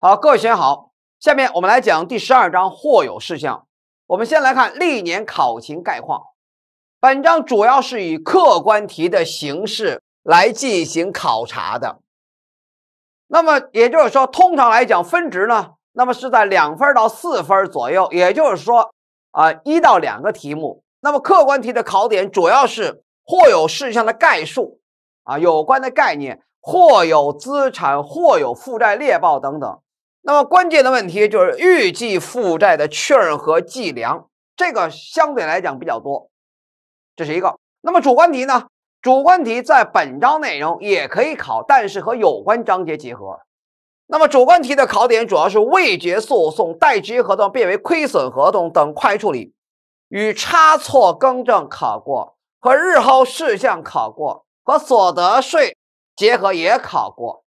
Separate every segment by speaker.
Speaker 1: 好，各位学员好，下面我们来讲第十二章或有事项。我们先来看历年考情概况。本章主要是以客观题的形式来进行考察的。那么也就是说，通常来讲分值呢，那么是在两分到四分左右。也就是说，啊，一到两个题目。那么客观题的考点主要是或有事项的概述啊，有关的概念，或有资产、或有负债列报等等。那么关键的问题就是预计负债的确认和计量，这个相对来讲比较多，这是一个。那么主观题呢？主观题在本章内容也可以考，但是和有关章节结合。那么主观题的考点主要是未决诉讼、待执行合同变为亏损合同等快处理与差错更正考过，和日后事项考过，和所得税结合也考过。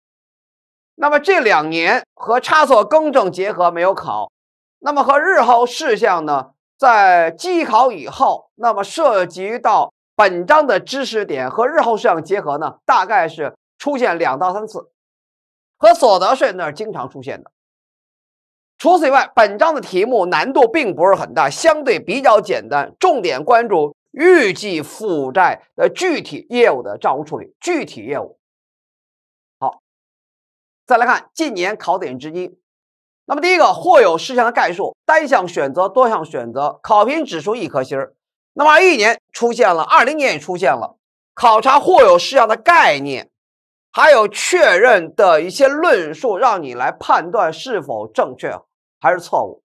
Speaker 1: 那么这两年和差错更正结合没有考，那么和日后事项呢？在机考以后，那么涉及到本章的知识点和日后事项结合呢，大概是出现两到三次，和所得税那是经常出现的。除此以外，本章的题目难度并不是很大，相对比较简单，重点关注预计负债的具体业务的账务处理，具体业务。再来看近年考点之一，那么第一个或有事项的概述，单项选择、多项选择，考评指数一颗星儿，那么一年出现了，二零年也出现了，考察或有事项的概念，还有确认的一些论述，让你来判断是否正确还是错误，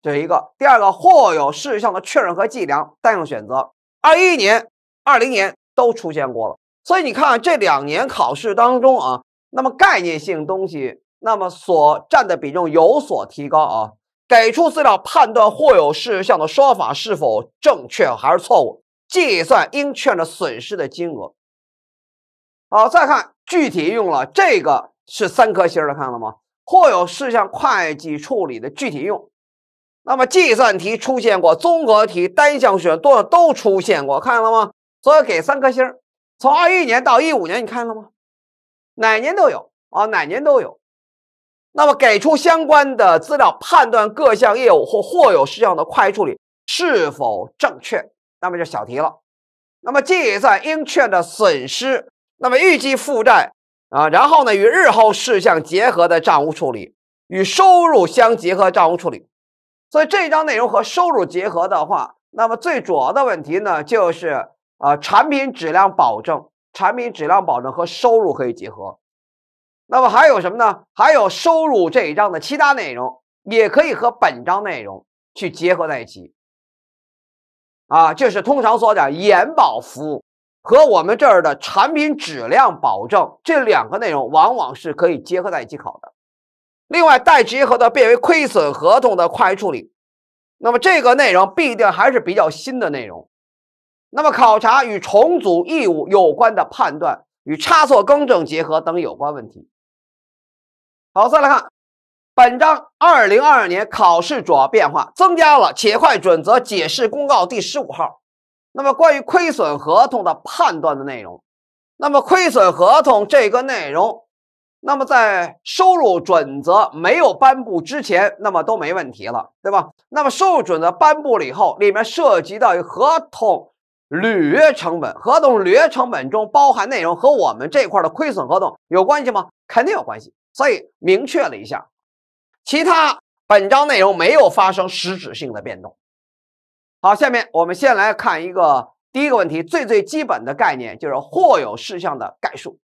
Speaker 1: 这是一个。第二个或有事项的确认和计量，单项选择，二一年、二零年都出现过了，所以你看这两年考试当中啊。那么概念性东西，那么所占的比重有所提高啊。给出资料判断或有事项的说法是否正确还是错误，计算应确认损失的金额。好，再看具体用了这个是三颗星的，看了吗？或有事项会计处理的具体用，那么计算题出现过，综合题、单项选多少都出现过，看到了吗？所以给三颗星。从二一年到一五年，你看了吗？哪年都有啊，哪年都有。那么给出相关的资料，判断各项业务或或有事项的快处理是否正确，那么就小题了。那么计算应确认的损失，那么预计负债啊，然后呢与日后事项结合的账务处理，与收入相结合账务处理。所以这一章内容和收入结合的话，那么最主要的问题呢就是啊产品质量保证。产品质量保证和收入可以结合，那么还有什么呢？还有收入这一章的其他内容也可以和本章内容去结合在一起，啊，这是通常所讲延保服务和我们这儿的产品质量保证这两个内容，往往是可以结合在一起考的。另外，待结合的变为亏损合同的会计处理，那么这个内容必定还是比较新的内容。那么，考察与重组义务有关的判断与差错更正结合等有关问题。好，再来看本章二零二二年考试主要变化，增加了《且快准则解释公告》第十五号。那么，关于亏损合同的判断的内容，那么亏损合同这个内容，那么在收入准则没有颁布之前，那么都没问题了，对吧？那么收入准则颁布了以后，里面涉及到合同。履约成本合同履约成本中包含内容和我们这块的亏损合同有关系吗？肯定有关系，所以明确了一下，其他本章内容没有发生实质性的变动。好，下面我们先来看一个第一个问题，最最基本的概念就是或有事项的概述。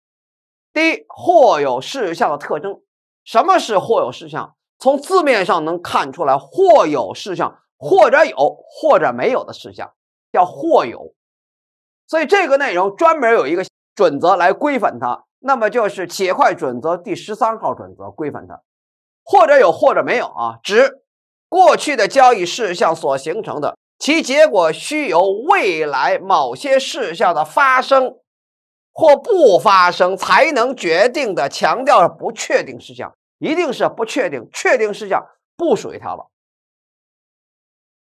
Speaker 1: 第一，或有事项的特征，什么是或有事项？从字面上能看出来，或有事项或者有或者没有的事项。叫或有，所以这个内容专门有一个准则来规范它，那么就是企业会计准则第十三号准则规范它，或者有或者没有啊，指过去的交易事项所形成的，其结果需由未来某些事项的发生或不发生才能决定的，强调不确定事项，一定是不确定，确定事项不属于它了。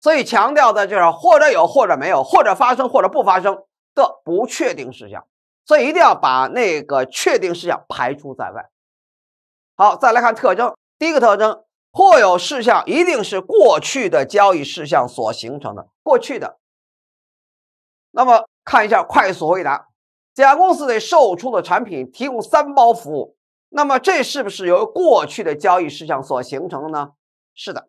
Speaker 1: 所以强调的就是或者有或者没有，或者发生或者不发生的不确定事项，所以一定要把那个确定事项排除在外。好，再来看特征，第一个特征，或有事项一定是过去的交易事项所形成的过去的。那么看一下快速回答，甲公司对售出的产品提供三包服务，那么这是不是由过去的交易事项所形成的呢？是的。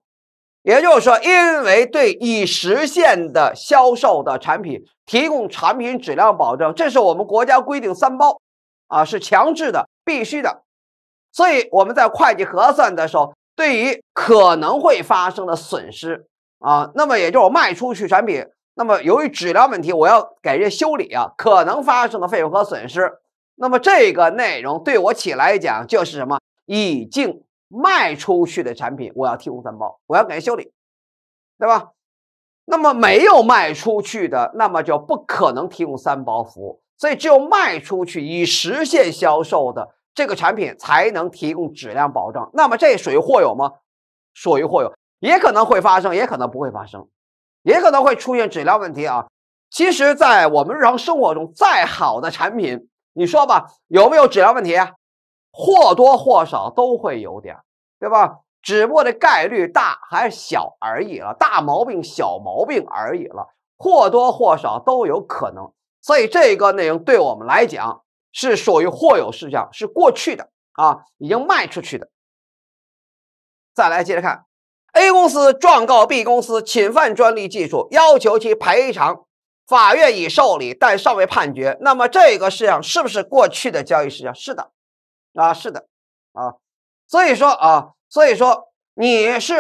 Speaker 1: 也就是说，因为对已实现的销售的产品提供产品质量保证，这是我们国家规定三包啊，是强制的、必须的。所以我们在会计核算的时候，对于可能会发生的损失啊，那么也就是卖出去产品，那么由于质量问题，我要给人修理啊，可能发生的费用和损失，那么这个内容对我企业来讲就是什么？已经。卖出去的产品，我要提供三包，我要给人修理，对吧？那么没有卖出去的，那么就不可能提供三包服务。所以，只有卖出去、以实现销售的这个产品，才能提供质量保证。那么，这属于货有吗？属于货有，也可能会发生，也可能不会发生，也可能会出现质量问题啊。其实，在我们日常生活中，再好的产品，你说吧，有没有质量问题啊？或多或少都会有点，对吧？只不过这概率大还是小而已了，大毛病小毛病而已了，或多或少都有可能。所以这个内容对我们来讲是属于或有事项，是过去的啊，已经卖出去的。再来接着看，A 公司状告 B 公司侵犯专利技术，要求其赔偿，法院已受理，但尚未判决。那么这个事项是不是过去的交易事项？是的。啊，是的，啊，所以说啊，所以说你是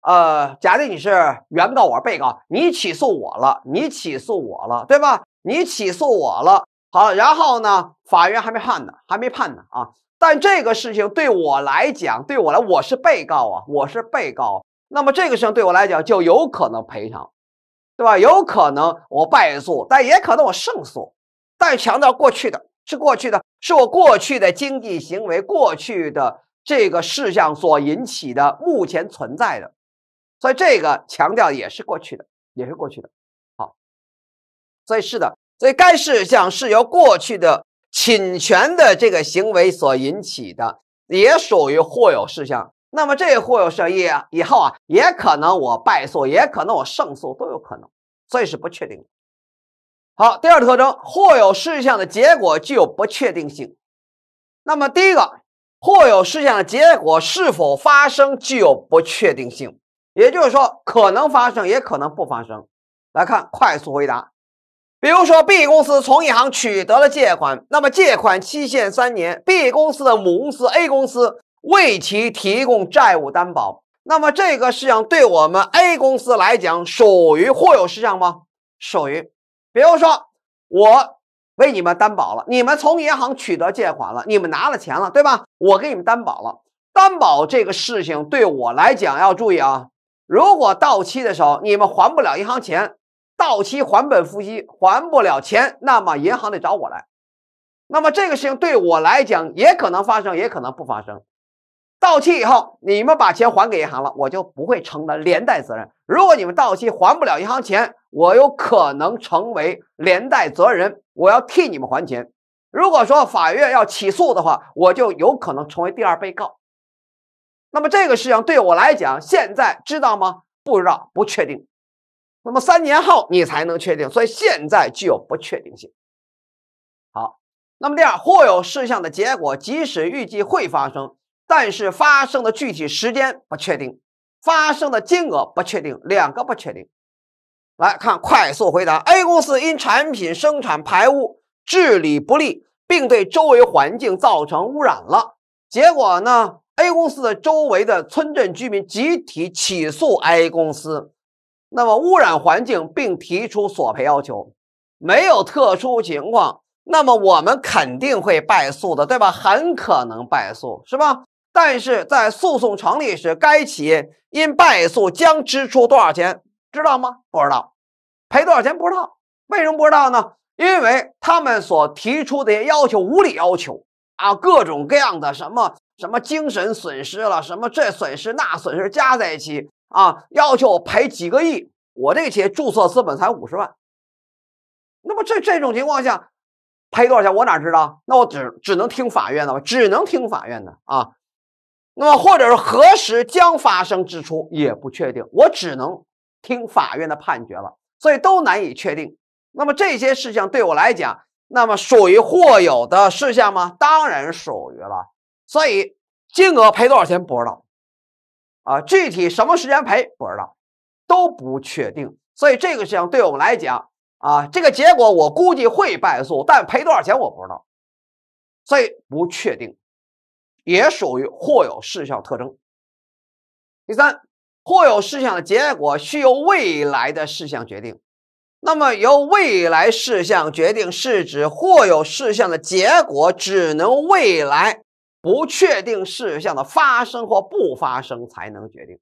Speaker 1: 呃，假定你是原告，我是被告，你起诉我了，你起诉我了，对吧？你起诉我了，好，然后呢，法院还没判呢，还没判呢啊。但这个事情对我来讲，对我来，我是被告啊，我是被告。那么这个事情对我来讲，就有可能赔偿，对吧？有可能我败诉，但也可能我胜诉。但强调过去的。是过去的，是我过去的经济行为过去的这个事项所引起的，目前存在的，所以这个强调也是过去的，也是过去的。好，所以是的，所以该事项是由过去的侵权的这个行为所引起的，也属于或有事项。那么这个或有事项以后啊，也可能我败诉，也可能我胜诉，都有可能，所以是不确定的。好，第二个特征，或有事项的结果具有不确定性。那么，第一个，或有事项的结果是否发生具有不确定性，也就是说，可能发生，也可能不发生。来看快速回答，比如说，B 公司从银行取得了借款，那么借款期限三年，B 公司的母公司 A 公司为其提供债务担保，那么这个事项对我们 A 公司来讲，属于或有事项吗？属于。比如说，我为你们担保了，你们从银行取得借款了，你们拿了钱了，对吧？我给你们担保了，担保这个事情对我来讲要注意啊。如果到期的时候你们还不了银行钱，到期还本付息还不了钱，那么银行得找我来。那么这个事情对我来讲也可能发生，也可能不发生。到期以后，你们把钱还给银行了，我就不会承担连带责任。如果你们到期还不了银行钱，我有可能成为连带责任人，我要替你们还钱。如果说法院要起诉的话，我就有可能成为第二被告。那么这个事情对我来讲，现在知道吗？不知道，不确定。那么三年后你才能确定，所以现在具有不确定性。好，那么第二或有事项的结果，即使预计会发生。但是发生的具体时间不确定，发生的金额不确定，两个不确定。来看快速回答：A 公司因产品生产排污治理不力，并对周围环境造成污染了，结果呢？A 公司的周围的村镇居民集体起诉 A 公司，那么污染环境并提出索赔要求，没有特殊情况，那么我们肯定会败诉的，对吧？很可能败诉，是吧？但是在诉讼成立时，该企业因败诉将支出多少钱？知道吗？不知道，赔多少钱不知道？为什么不知道呢？因为他们所提出的要求无理要求啊，各种各样的什么什么精神损失了，什么这损失那损失加在一起啊，要求赔几个亿，我这企业注册资本才五十万。那么这这种情况下，赔多少钱我哪知道？那我只只能听法院的，只能听法院的啊。那么，或者是何时将发生支出也不确定，我只能听法院的判决了，所以都难以确定。那么这些事项对我来讲，那么属于或有的事项吗？当然属于了。所以金额赔多少钱不知道，啊，具体什么时间赔不知道，都不确定。所以这个事情对我们来讲，啊，这个结果我估计会败诉，但赔多少钱我不知道，所以不确定。也属于或有事项特征。第三，或有事项的结果需由未来的事项决定。那么，由未来事项决定，是指或有事项的结果只能未来不确定事项的发生或不发生才能决定。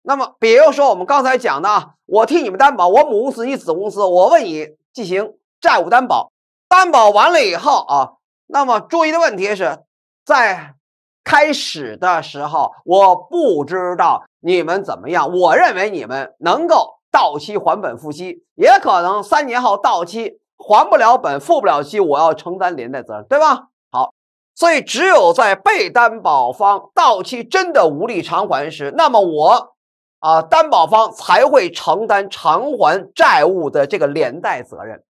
Speaker 1: 那么，比如说我们刚才讲的啊，我替你们担保，我母公司你子公司，我为你进行债务担保，担保完了以后啊。那么，注意的问题是，在开始的时候，我不知道你们怎么样。我认为你们能够到期还本付息，也可能三年后到期还不了本付不了息，我要承担连带责任，对吧？好，所以只有在被担保方到期真的无力偿还时，那么我啊，担保方才会承担偿还债务的这个连带责任，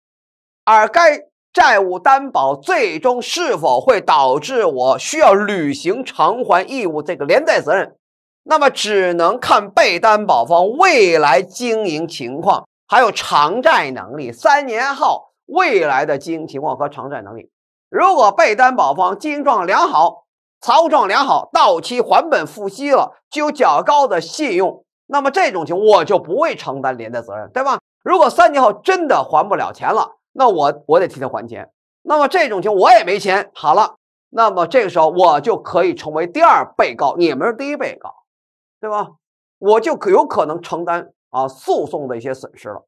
Speaker 1: 而该。债务担保最终是否会导致我需要履行偿还义务这个连带责任？那么只能看被担保方未来经营情况，还有偿债能力。三年后未来的经营情况和偿债能力，如果被担保方经营状良好，财务状良好，到期还本付息了，具有较高的信用，那么这种情况我就不会承担连带责任，对吧？如果三年后真的还不了钱了。那我我得替他还钱，那么这种情况我也没钱，好了，那么这个时候我就可以成为第二被告，你们是第一被告，对吧？我就可有可能承担啊诉讼的一些损失了。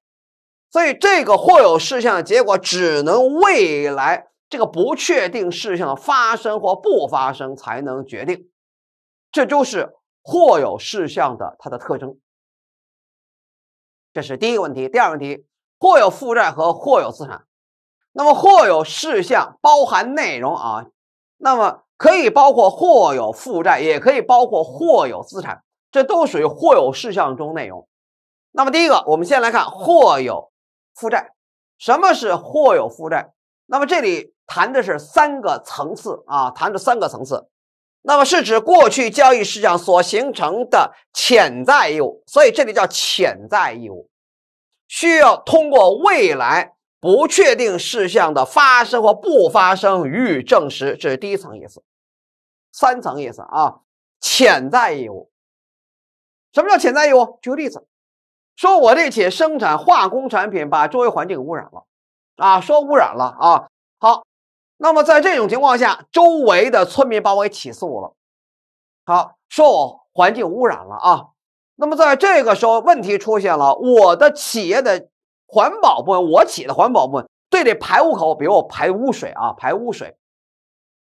Speaker 1: 所以这个或有事项的结果只能未来这个不确定事项的发生或不发生才能决定，这就是或有事项的它的特征。这是第一个问题，第二个问题。或有负债和或有资产，那么或有事项包含内容啊，那么可以包括或有负债，也可以包括或有资产，这都属于或有事项中内容。那么第一个，我们先来看或有负债。什么是或有负债？那么这里谈的是三个层次啊，谈的三个层次，那么是指过去交易事项所形成的潜在义务，所以这里叫潜在义务。需要通过未来不确定事项的发生或不发生予以证实，这是第一层意思。三层意思啊，潜在义务。什么叫潜在义务？举个例子，说我这企业生产化工产品，把周围环境给污染了啊，说污染了啊。好，那么在这种情况下，周围的村民把我给起诉了，好，说我环境污染了啊。那么在这个时候，问题出现了。我的企业的环保部门，我企业的环保部门对这排污口，比如我排污水啊，排污水，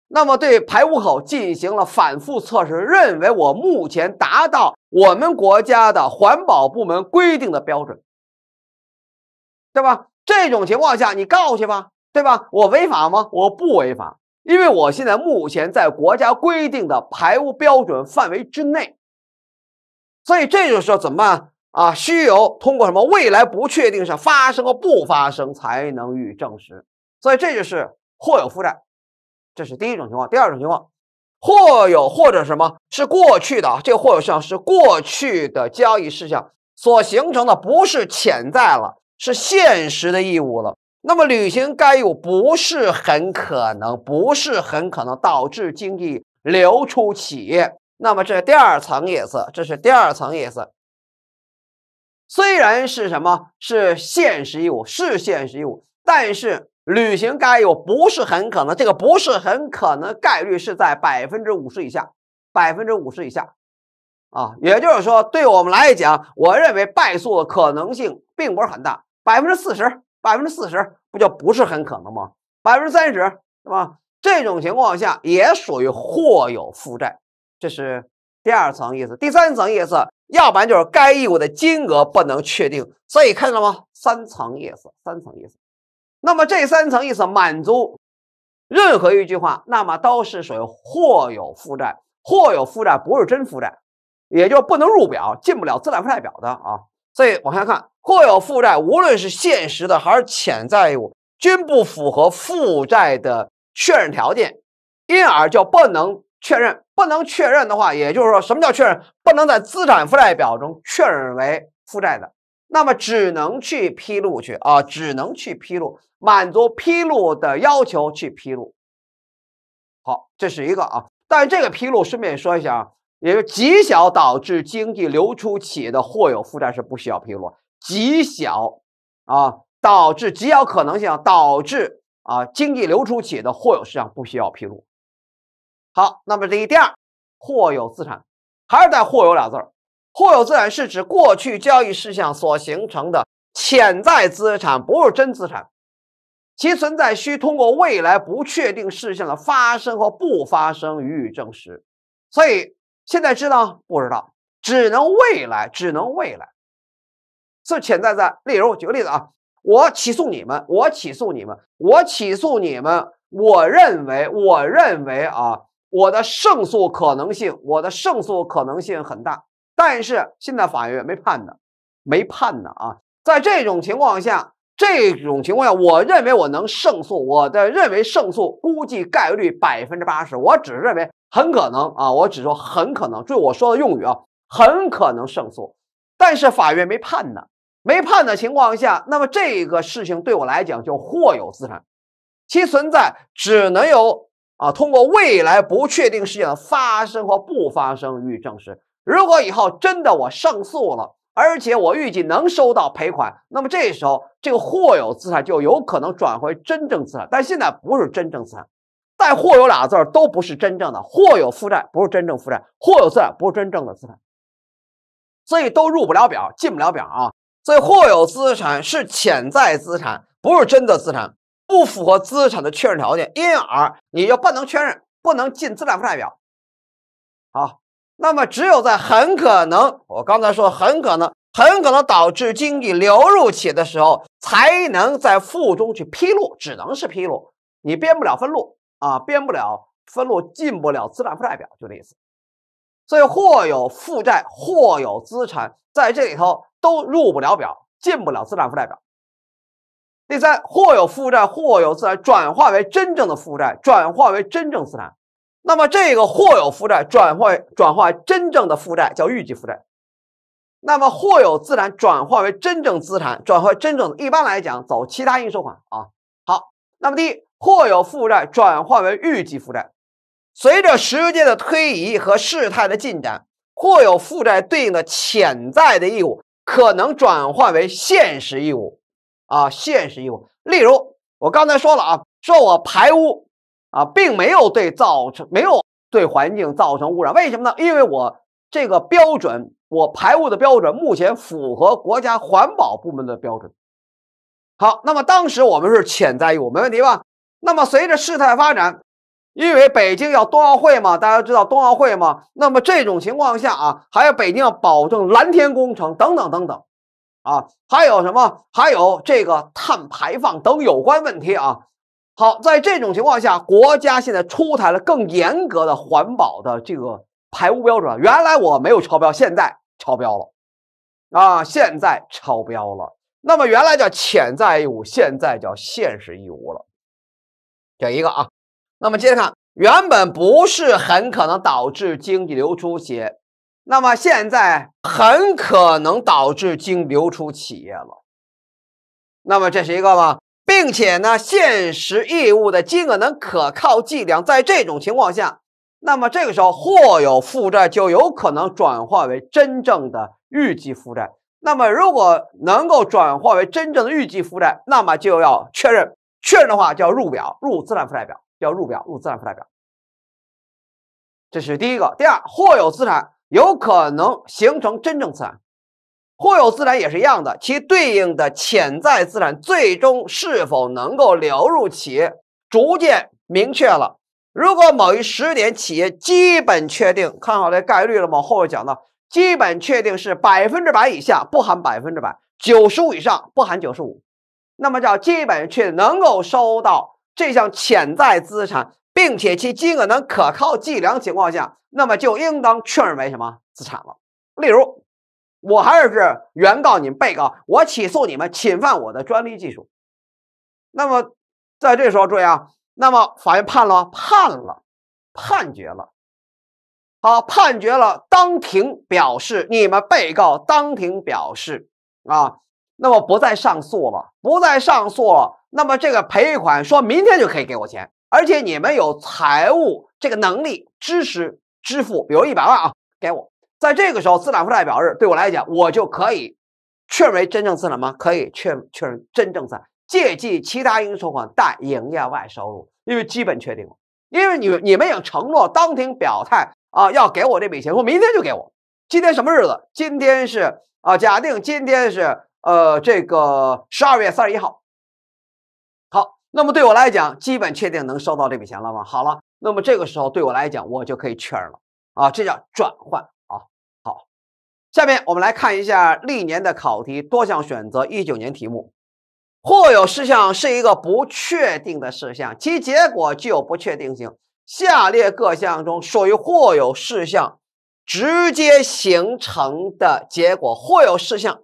Speaker 1: 那么对排污口进行了反复测试，认为我目前达到我们国家的环保部门规定的标准，对吧？这种情况下，你告去吧，对吧？我违法吗？我不违法，因为我现在目前在国家规定的排污标准范围之内。所以这就是说怎么办啊？需有通过什么未来不确定上发生和不发生才能予以证实。所以这就是或有负债，这是第一种情况。第二种情况，或有或者什么是过去的？这个或有事项是过去的交易事项所形成的，不是潜在了，是现实的义务了。那么履行该义务不是很可能，不是很可能导致经济流出企业。那么这第二层意思，这是第二层意思。虽然是什么？是现实义务，是现实义务，但是履行该有不是很可能，这个不是很可能，概率是在百分之五十以下，百分之五十以下。啊，也就是说，对我们来讲，我认为败诉的可能性并不是很大，百分之四十，百分之四十不就不是很可能吗？百分之三十，是吧？这种情况下也属于或有负债。这是第二层意思，第三层意思，要不然就是该义务的金额不能确定，所以看到了吗？三层意思，三层意思。那么这三层意思满足任何一句话，那么都是属于或有负债，或有负债不是真负债，也就不能入表，进不了资产负债表的啊。所以往下看，或有负债，无论是现实的还是潜在义务，均不符合负债的确认条件，因而就不能。确认不能确认的话，也就是说，什么叫确认不能在资产负债表中确认为负债的，那么只能去披露去啊，只能去披露，满足披露的要求去披露。好，这是一个啊。是这个披露，顺便说一下，啊，也就极小导致经济流出企业的或有负债是不需要披露，极小啊，导致极小可能性导致啊经济流出企业的或有事项不需要披露。好，那么这一、第二，或有资产，还是带“或有”俩字儿。或有资产是指过去交易事项所形成的潜在资产，不是真资产，其存在需通过未来不确定事项的发生或不发生予以证实。所以现在知道不知道，只能未来，只能未来，是潜在在，例如，举个例子啊，我起诉你们，我起诉你们，我起诉你们，我认为，我认为啊。我的胜诉可能性，我的胜诉可能性很大，但是现在法院没判呢，没判呢啊！在这种情况下，这种情况下，我认为我能胜诉，我的认为胜诉估计概率百分之八十，我只是认为很可能啊，我只说很可能，注意我说的用语啊，很可能胜诉，但是法院没判呢，没判的情况下，那么这个事情对我来讲就或有资产，其存在只能有。啊，通过未来不确定事件的发生或不发生予以证实。如果以后真的我胜诉了，而且我预计能收到赔款，那么这时候这个或有资产就有可能转回真正资产。但现在不是真正资产，带“或有”俩字儿都不是真正的。或有负债不是真正负债，或有资产不是真正的资产，所以都入不了表，进不了表啊。所以或有资产是潜在资产，不是真的资产。不符合资产的确认条件，因而你就不能确认，不能进资产负债表。好，那么只有在很可能，我刚才说很可能，很可能导致经济流入企业的时候，才能在附中去披露，只能是披露，你编不了分录啊，编不了分录，进不了资产负债表，就这意思。所以或有负债，或有资产，在这里头都入不了表，进不了资产负债表。第三，或有负债或有资产转化为真正的负债，转化为真正资产。那么，这个或有负债转化为转化为真正的负债叫预计负债。那么，或有资产转化为真正资产，转化为真正的一般来讲走其他应收款啊。好，那么第一，或有负债转化为预计负债，随着时间的推移和事态的进展，或有负债对应的潜在的义务可能转化为现实义务。啊，现实义务，例如我刚才说了啊，说我排污啊，并没有对造成没有对环境造成污染，为什么呢？因为我这个标准，我排污的标准目前符合国家环保部门的标准。好，那么当时我们是潜在义务，没问题吧？那么随着事态发展，因为北京要冬奥会嘛，大家知道冬奥会嘛？那么这种情况下啊，还有北京要保证蓝天工程等等等等。啊，还有什么？还有这个碳排放等有关问题啊。好，在这种情况下，国家现在出台了更严格的环保的这个排污标准。原来我没有超标，现在超标了啊！现在超标了。那么原来叫潜在义务，现在叫现实义务了。这一个啊。那么接着看，原本不是很可能导致经济流出些。那么现在很可能导致净流出企业了，那么这是一个吗？并且呢，现实义务的金额能可靠计量，在这种情况下，那么这个时候或有负债就有可能转化为真正的预计负债。那么如果能够转化为真正的预计负债，那么就要确认，确认的话叫入表，入资产负债表，叫入表，入资产负债表。这是第一个，第二，或有资产。有可能形成真正资产，或有资产也是一样的，其对应的潜在资产最终是否能够流入企业，逐渐明确了。如果某一时点企业基本确定看好这概率了吗？后面讲到，基本确定是百分之百以下不含百分之百，九十五以上不含九十五，那么叫基本确定能够收到这项潜在资产。并且其金额能可靠计量情况下，那么就应当确认为什么资产了。例如，我还是是原告，你们被告，我起诉你们侵犯我的专利技术。那么在这时候注意啊，那么法院判了，判了，判决了，好，判决了，当庭表示你们被告当庭表示啊，那么不再上诉了，不再上诉了，那么这个赔款说明天就可以给我钱。而且你们有财务这个能力、知识、支付，比如一百万啊，给我，在这个时候，资产负债表日对我来讲，我就可以确认为真正资产吗？可以确确认真正资产，借记其他应收款，贷营业外收入，因为基本确定了，因为你你们已经承诺当庭表态啊，要给我这笔钱，说明天就给我。今天什么日子？今天是啊，假定今天是呃这个十二月三十一号。那么对我来讲，基本确定能收到这笔钱了吗？好了，那么这个时候对我来讲，我就可以确认了啊，这叫转换啊。好，下面我们来看一下历年的考题，多项选择，一九年题目，或有事项是一个不确定的事项，其结果具有不确定性。下列各项中属于或有事项直接形成的结果，或有事项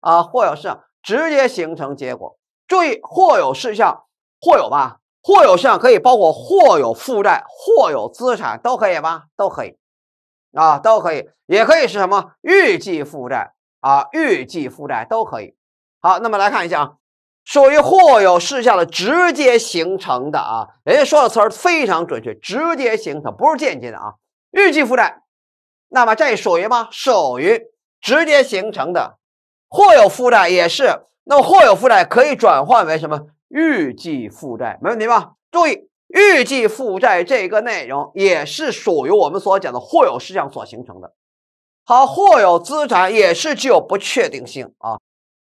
Speaker 1: 啊，或有事项直接形成结果。注意，或有事项。或有吧，或有事项可以包括或有负债、或有资产，都可以吧？都可以，啊，都可以，也可以是什么？预计负债啊，预计负债都可以。好，那么来看一下啊，属于或有事项的直接形成的啊，人家说的词儿非常准确，直接形成不是间接的啊。预计负债，那么这属于吗？属于直接形成的，或有负债也是。那么或有负债可以转换为什么？预计负债没问题吧？注意，预计负债这个内容也是属于我们所讲的或有事项所形成的。好，或有资产也是具有不确定性啊。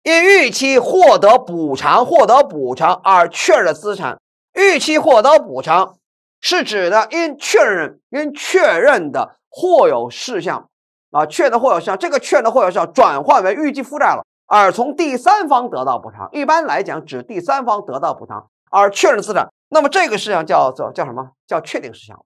Speaker 1: 因预期获得补偿，获得补偿而确认资产。预期获得补偿是指的因确认因确认的或有事项啊，确认或有事项，这个确认或有事项转化为预计负债了。而从第三方得到补偿，一般来讲指第三方得到补偿而确认资产，那么这个事项叫做叫什么叫确定事项？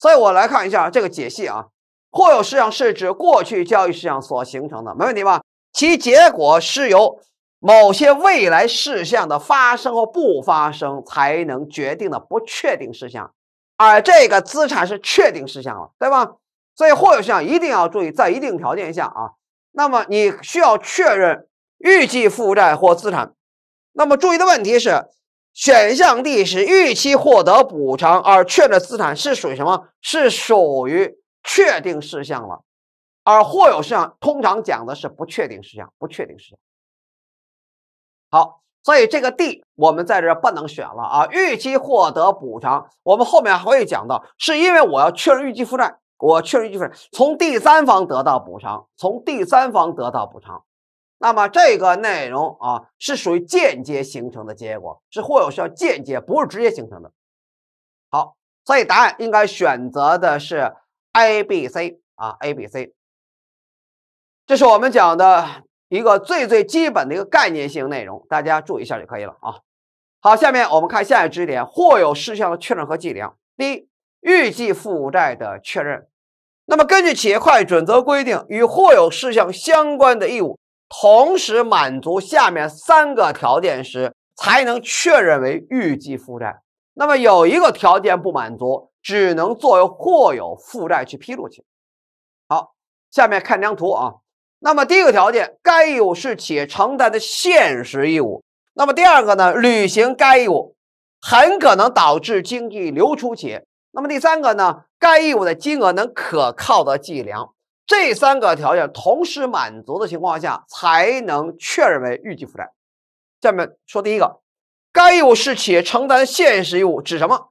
Speaker 1: 所以我来看一下这个解析啊，或有事项是指过去交易事项所形成的，没问题吧？其结果是由某些未来事项的发生或不发生才能决定的不确定事项，而这个资产是确定事项了，对吧？所以或有事项一定要注意，在一定条件下啊。那么你需要确认预计负债或资产。那么注意的问题是，选项 D 是预期获得补偿，而确认资产是属于什么？是属于确定事项了，而或有事项通常讲的是不确定事项，不确定事项。好，所以这个 D 我们在这不能选了啊。预期获得补偿，我们后面还会讲到，是因为我要确认预计负债。我确认就是从第三方得到补偿，从第三方得到补偿，那么这个内容啊是属于间接形成的结果，是或有效间接，不是直接形成的。好，所以答案应该选择的是 A、B、C 啊，A、B、C。这是我们讲的一个最最基本的一个概念性内容，大家注意一下就可以了啊。好，下面我们看下一知识点，或有事项的确认和计量。第一，预计负债的确认。那么，根据企业会计准则规定，与或有事项相关的义务，同时满足下面三个条件时，才能确认为预计负债。那么有一个条件不满足，只能作为或有负债去披露去。好，下面看张图啊。那么第一个条件，该义务是企业承担的现实义务。那么第二个呢，履行该义务很可能导致经济流出企业。那么第三个呢？该义务的金额能可靠的计量，这三个条件同时满足的情况下，才能确认为预计负债。下面说第一个，该义务是企业承担现实义务，指什么？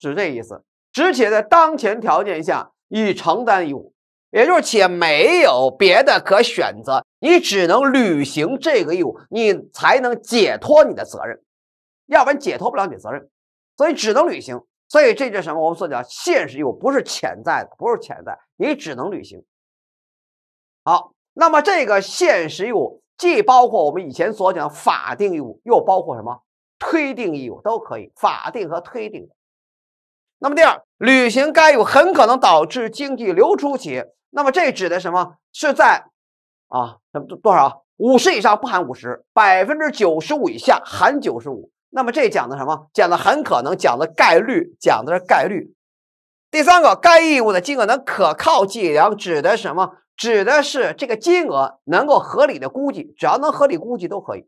Speaker 1: 指这意思，指且在当前条件下已承担义务，也就是且没有别的可选择，你只能履行这个义务，你才能解脱你的责任，要不然解脱不了你的责任，所以只能履行。所以这就什么我们所讲现实义务不是潜在的，不是潜在，你只能履行。好，那么这个现实义务既包括我们以前所讲法定义务，又包括什么推定义务都可以，法定和推定的。那么第二，履行该义务很可能导致经济流出企业，那么这指的什么？是在啊，多少？五十以上不含五十，百分之九十五以下含九十五。那么这讲的什么？讲的很可能讲的概率，讲的是概率。第三个，该义务的金额能可靠计量，指的什么？指的是这个金额能够合理的估计，只要能合理估计都可以。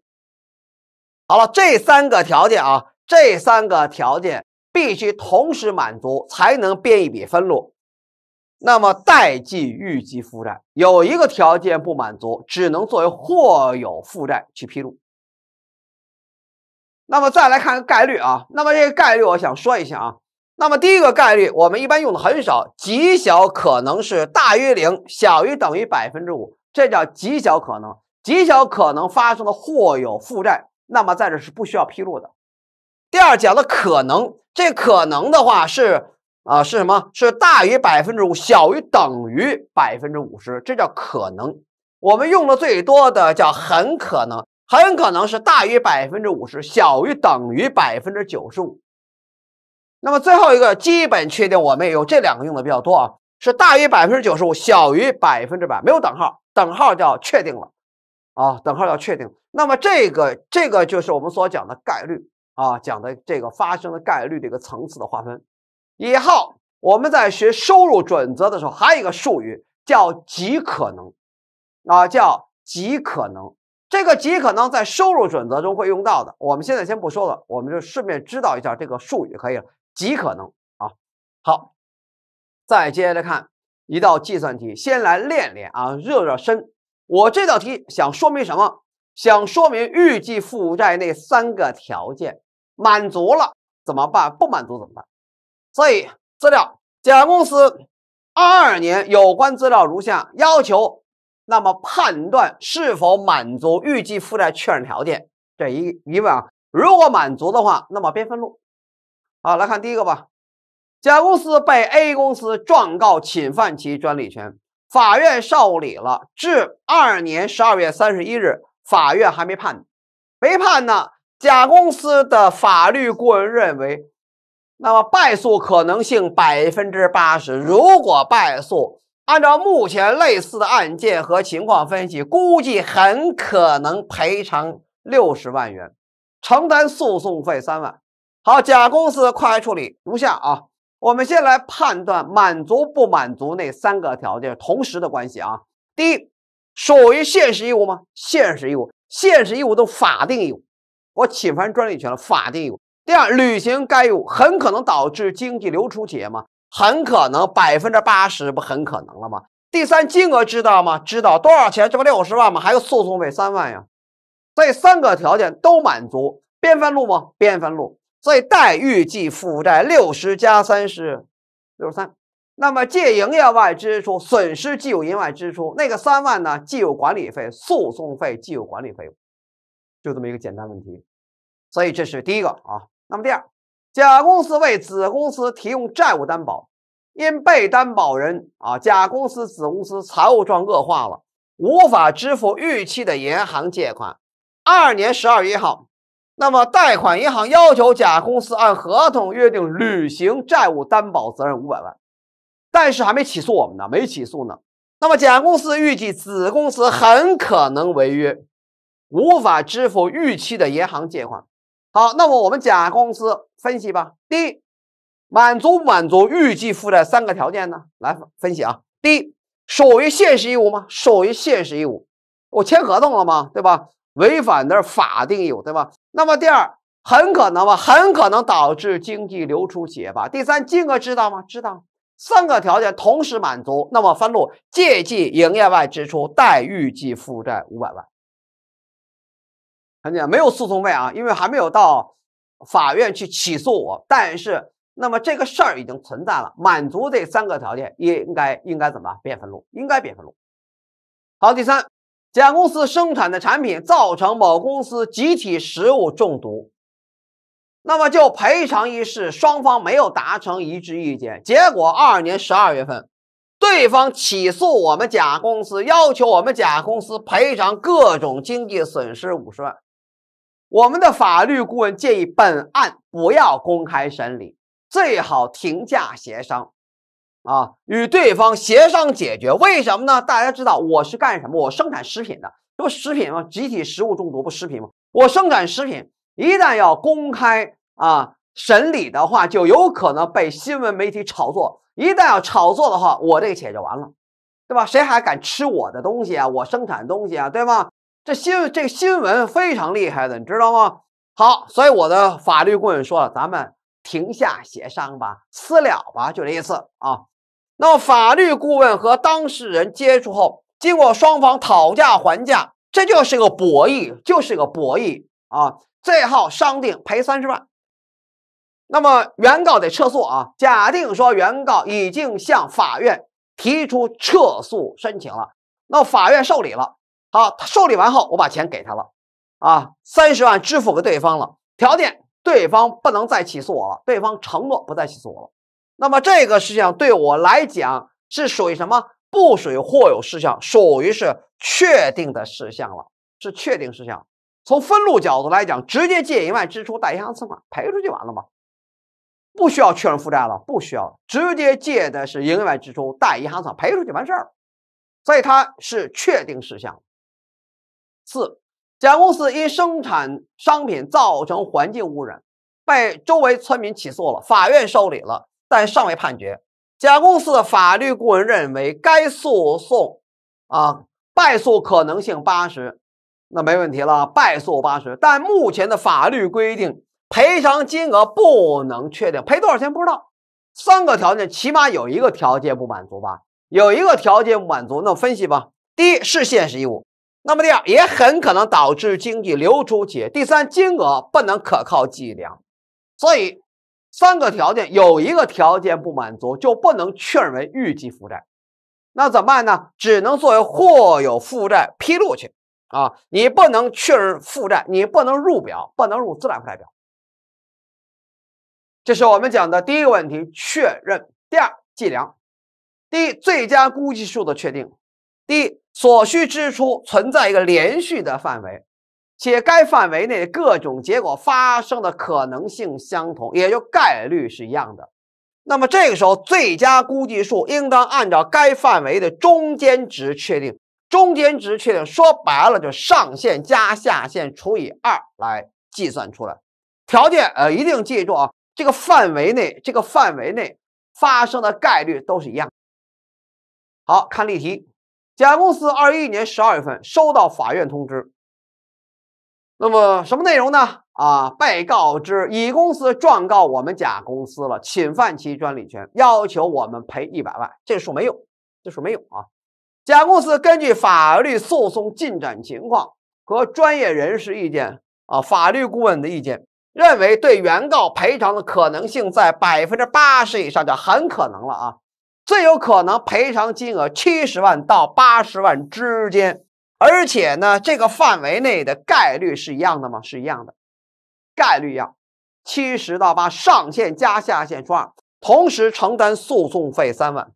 Speaker 1: 好了，这三个条件啊，这三个条件必须同时满足，才能编一笔分录。那么，代计预计负债有一个条件不满足，只能作为或有负债去披露。那么再来看看概率啊。那么这个概率，我想说一下啊。那么第一个概率，我们一般用的很少，极小可能是大于零，小于等于百分之五，这叫极小可能。极小可能发生的或有负债，那么在这是不需要披露的。第二讲的可能，这可能的话是啊是什么？是大于百分之五，小于等于百分之五十，这叫可能。我们用的最多的叫很可能。很可能是大于百分之五十，小于等于百分之九十五。那么最后一个基本确定，我们也有这两个用的比较多啊，是大于百分之九十五，小于百分之百，没有等号，等号叫确定了啊，等号叫确定。那么这个这个就是我们所讲的概率啊，讲的这个发生的概率的一个层次的划分。以后我们在学收入准则的时候，还有一个术语叫极可能啊，叫极可能。这个极可能在收入准则中会用到的，我们现在先不说了，我们就顺便知道一下这个术语就可以了。极可能啊，好，再接着看一道计算题，先来练练啊，热热身。我这道题想说明什么？想说明预计负债那三个条件满足了怎么办？不满足怎么办？所以资料甲公司二二年有关资料如下，要求。那么判断是否满足预计负债确认条件，这一疑问啊，如果满足的话，那么编分录。好，来看第一个吧。甲公司被 A 公司状告侵犯其专利权，法院受理了，至二年十二月三十一日，法院还没判，没判呢。甲公司的法律顾问认为，那么败诉可能性百分之八十，如果败诉。按照目前类似的案件和情况分析，估计很可能赔偿六十万元，承担诉讼费三万。好，甲公司快处理如下啊。我们先来判断满足不满足那三个条件同时的关系啊。第一，属于现实义务吗？现实义务，现实义务都法定义务。我侵犯专利权了，法定义务。第二，履行该义务很可能导致经济流出企业吗？很可能百分之八十不很可能了吗？第三，金额知道吗？知道多少钱？这不六十万吗？还有诉讼费三万呀？这三个条件都满足，边分录吗？边分录。所以贷预计负债六十加三十，六十三。那么借营业外支出损失，既有营业外支出，那个三万呢？既有管理费，诉讼费既有管理费用，就这么一个简单问题。所以这是第一个啊。那么第二。甲公司为子公司提供债务担保，因被担保人啊，甲公司子公司财务状恶化了，无法支付逾期的银行借款。二年十二月一号，那么贷款银行要求甲公司按合同约定履行债务担保责任五百万，但是还没起诉我们呢，没起诉呢。那么甲公司预计子公司很可能违约，无法支付逾期的银行借款。好，那么我们甲公司。分析吧。第一，满足满足预计负债三个条件呢？来分析啊。第一，属于现实义务吗？属于现实义务。我签合同了吗？对吧？违反的法定义务，对吧？那么第二，很可能吗？很可能导致经济流出企业吧。第三，金额知道吗？知道。三个条件同时满足，那么分录：借记营业外支出，贷预计负债五百万。很简单，没有诉讼费啊，因为还没有到。法院去起诉我，但是那么这个事儿已经存在了，满足这三个条件，应该应该怎么变分路？应该变分路。好，第三，甲公司生产的产品造成某公司集体食物中毒，那么就赔偿一事，双方没有达成一致意见，结果二年十二月份，对方起诉我们甲公司，要求我们甲公司赔偿各种经济损失五十万。我们的法律顾问建议本案不要公开审理，最好庭下协商，啊，与对方协商解决。为什么呢？大家知道我是干什么？我生产食品的，这不食品吗？集体食物中毒不食品吗？我生产食品，一旦要公开啊审理的话，就有可能被新闻媒体炒作。一旦要炒作的话，我这个企业就完了，对吧？谁还敢吃我的东西啊？我生产东西啊，对吗？这新这新闻非常厉害的，你知道吗？好，所以我的法律顾问说了，咱们停下协商吧，私了吧，就这意思啊。那么，法律顾问和当事人接触后，经过双方讨价还价，这就是个博弈，就是个博弈啊。最后商定赔三十万，那么原告得撤诉啊。假定说原告已经向法院提出撤诉申请了，那法院受理了。好，他受理完后，我把钱给他了，啊，三十万支付给对方了。条件对方不能再起诉我了，对方承诺不再起诉我了。那么这个事项对我来讲是属于什么？不属于或有事项，属于是确定的事项了，是确定事项。从分录角度来讲，直接借一万支出，贷银行存款，赔出去完了吗？不需要确认负债了，不需要，直接借的是营业外支出，贷银行款赔出去完事儿。所以它是确定事项。四，甲公司因生产商品造成环境污染，被周围村民起诉了，法院受理了，但尚未判决。甲公司的法律顾问认为，该诉讼啊败诉可能性八十，那没问题了，败诉八十。但目前的法律规定，赔偿金额不能确定，赔多少钱不知道。三个条件，起码有一个条件不满足吧？有一个条件不满足，那分析吧。第一是现实义务。那么第二也很可能导致经济流出企业。第三，金额不能可靠计量，所以三个条件有一个条件不满足，就不能确认为预计负债。那怎么办呢？只能作为或有负债披露去啊！你不能确认负债，你不能入表，不能入资产负债表。这是我们讲的第一个问题，确认。第二，计量。第一，最佳估计数的确定。第一。所需支出存在一个连续的范围，且该范围内各种结果发生的可能性相同，也就概率是一样的。那么这个时候，最佳估计数应当按照该范围的中间值确定。中间值确定，说白了就上限加下限除以二来计算出来。条件，呃，一定记住啊，这个范围内，这个范围内发生的概率都是一样。好看例题。甲公司二一年十二月份收到法院通知，那么什么内容呢？啊，被告知乙公司状告我们甲公司了，侵犯其专利权，要求我们赔一百万。这数没有，这数没有啊。甲公司根据法律诉讼进展情况和专业人士意见啊，法律顾问的意见，认为对原告赔偿的可能性在百分之八十以上，就很可能了啊。最有可能赔偿金额七十万到八十万之间，而且呢，这个范围内的概率是一样的吗？是一样的，概率呀七十到八，上限加下限除二，同时承担诉讼费三万。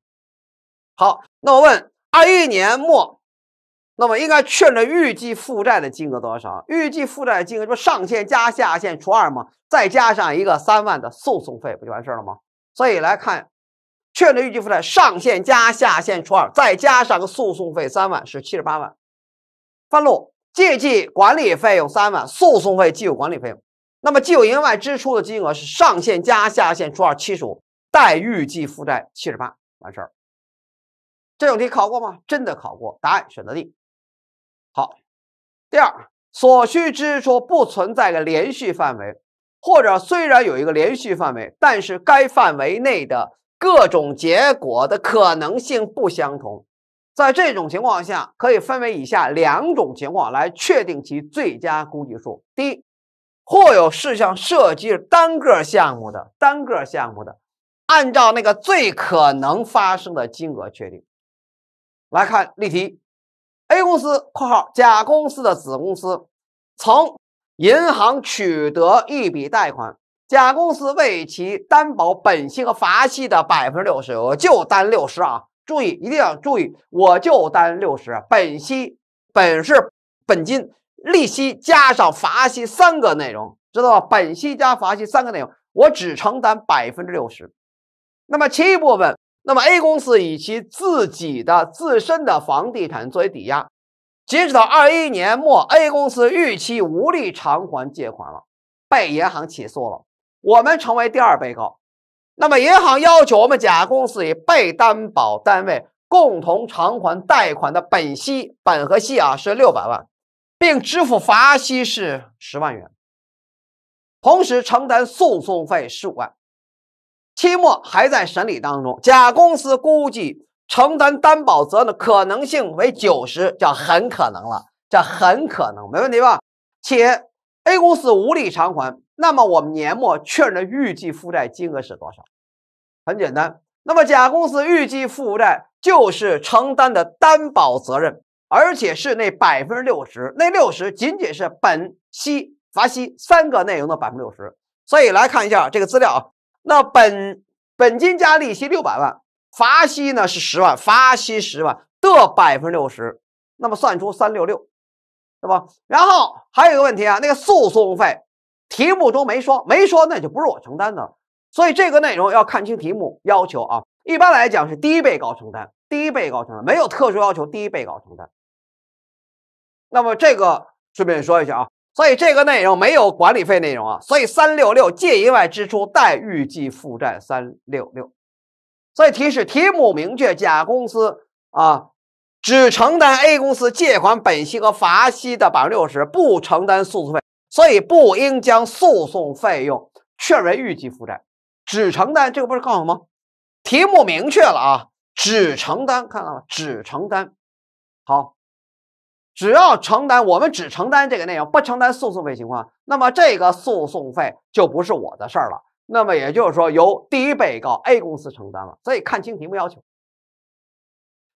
Speaker 1: 好，那我问一年末，那么应该确认预计负债的金额多少？预计负债的金额不上限加下限除二吗？再加上一个三万的诉讼费，不就完事儿了吗？所以来看。确认预计负债上限加下限除二，再加上个诉讼费三万是七十八万。分录借记管理费用三万，诉讼费既有管理费用。那么既有营外支出的金额是上限加下限除二七十五，待预计负债七十八，完事儿。这种题考过吗？真的考过，答案选择 D。好，第二所需支出不存在个连续范围，或者虽然有一个连续范围，但是该范围内的。各种结果的可能性不相同，在这种情况下，可以分为以下两种情况来确定其最佳估计数：第一，或有事项涉及单个项目的，单个项目的，按照那个最可能发生的金额确定。来看例题：A 公司（括号甲公司的子公司）从银行取得一笔贷款。甲公司为其担保本息和罚息的百分之六十，我就担六十啊！注意，一定要注意，我就担六十。本息本是本金，利息加上罚息三个内容，知道吧？本息加罚息三个内容，我只承担百分之六十。那么其余部分，那么 A 公司以其自己的自身的房地产作为抵押，截止到二一年末，A 公司逾期无力偿还借款了，被银行起诉了。我们成为第二被告，那么银行要求我们甲公司与被担保单位共同偿还贷款的本息，本和息啊是六百万，并支付罚息是十万元，同时承担诉讼费十五万，期末还在审理当中。甲公司估计承担担保责任的可能性为九十，叫很可能了，这很可能没问题吧？且。A 公司无力偿还，那么我们年末确认的预计负债金额是多少？很简单，那么甲公司预计负债就是承担的担保责任，而且是那百分之六十，那六十仅仅是本息罚息三个内容的百分之六十。所以来看一下这个资料啊，那本本金加利息六百万，罚息呢是十万，罚息十万的百分之六十，那么算出三六六。对吧？然后还有一个问题啊，那个诉讼费题目中没说，没说那就不是我承担的。所以这个内容要看清题目要求啊。一般来讲是第一被告承担，第一被告承担没有特殊要求，第一被告承担。那么这个顺便说一下啊，所以这个内容没有管理费内容啊。所以三六六借一外支出贷预计负债三六六。所以提示题目明确，甲公司啊。只承担 A 公司借款本息和罚息的百分之六十，不承担诉讼费，所以不应将诉讼费用确认预计负债，只承担这个不是告诉吗？题目明确了啊，只承担看到了吗？只承担，好，只要承担，我们只承担这个内容，不承担诉讼费情况，那么这个诉讼费就不是我的事儿了，那么也就是说由第一被告 A 公司承担了，所以看清题目要求。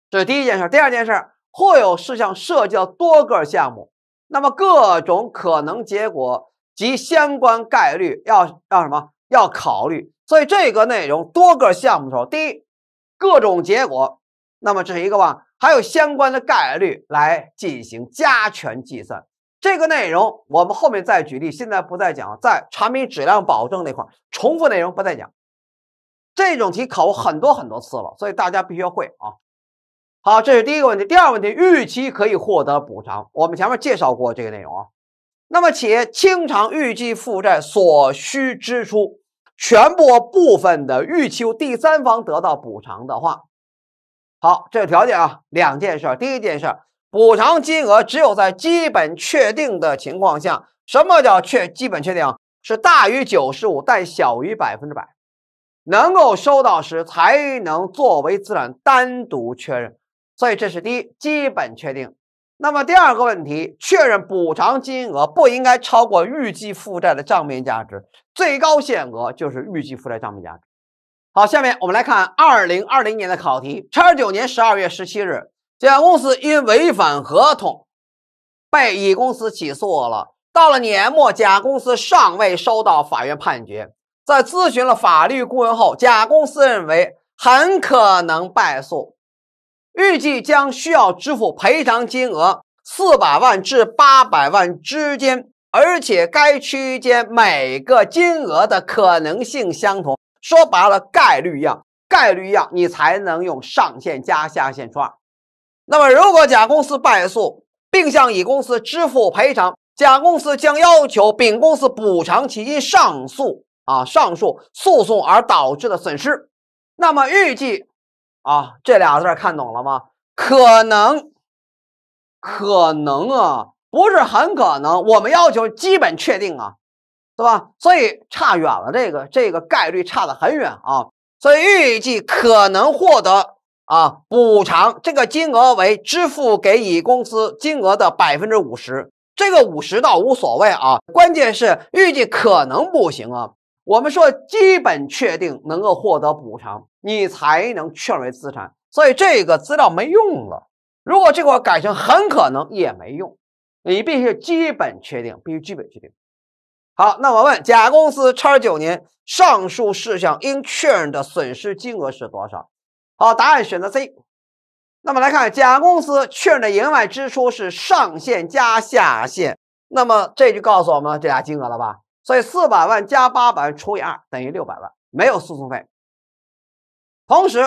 Speaker 1: 这是第一件事，第二件事，或有事项涉及到多个项目，那么各种可能结果及相关概率要要什么？要考虑。所以这个内容多个项目的时候，第一，各种结果，那么这是一个吧，还有相关的概率来进行加权计算。这个内容我们后面再举例，现在不再讲。在产品质量保证那块，重复内容不再讲。这种题考过很多很多次了，所以大家必须要会啊。好，这是第一个问题。第二个问题，预期可以获得补偿，我们前面介绍过这个内容啊。那么，企业清偿预计负债所需支出全部部分的预期由第三方得到补偿的话，好，这个条件啊，两件事。第一件事，补偿金额只有在基本确定的情况下，什么叫确基本确定是大于九十五但小于百分之百，能够收到时才能作为资产单独确认。所以这是第一，基本确定。那么第二个问题，确认补偿金额不应该超过预计负债的账面价值，最高限额就是预计负债账面价值。好，下面我们来看二零二零年的考题。二九年十二月十七日，甲公司因违反合同被乙公司起诉了。到了年末，甲公司尚未收到法院判决。在咨询了法律顾问后，甲公司认为很可能败诉。预计将需要支付赔偿金额四百万至八百万之间，而且该区间每个金额的可能性相同。说白了，概率一样，概率一样，你才能用上限加下限除二。那么，如果甲公司败诉，并向乙公司支付赔偿，甲公司将要求丙公司补偿其因上诉啊上述诉讼而导致的损失。那么预计。啊，这俩字看懂了吗？可能，可能啊，不是很可能。我们要求基本确定啊，对吧？所以差远了，这个这个概率差得很远啊。所以预计可能获得啊补偿，这个金额为支付给乙公司金额的百分之五十。这个五十倒无所谓啊，关键是预计可能不行啊。我们说基本确定能够获得补偿。你才能确认资产，所以这个资料没用了。如果这块改成很可能也没用，你必须基本确定，必须基本确定。好，那我问甲公司叉九年上述事项应确认的损失金额是多少？好，答案选择 C。那么来看甲公司确认的营业外支出是上限加下限，那么这就告诉我们这俩金额了吧？所以四百万加八百万除以二等于六百万，没有诉讼费。同时，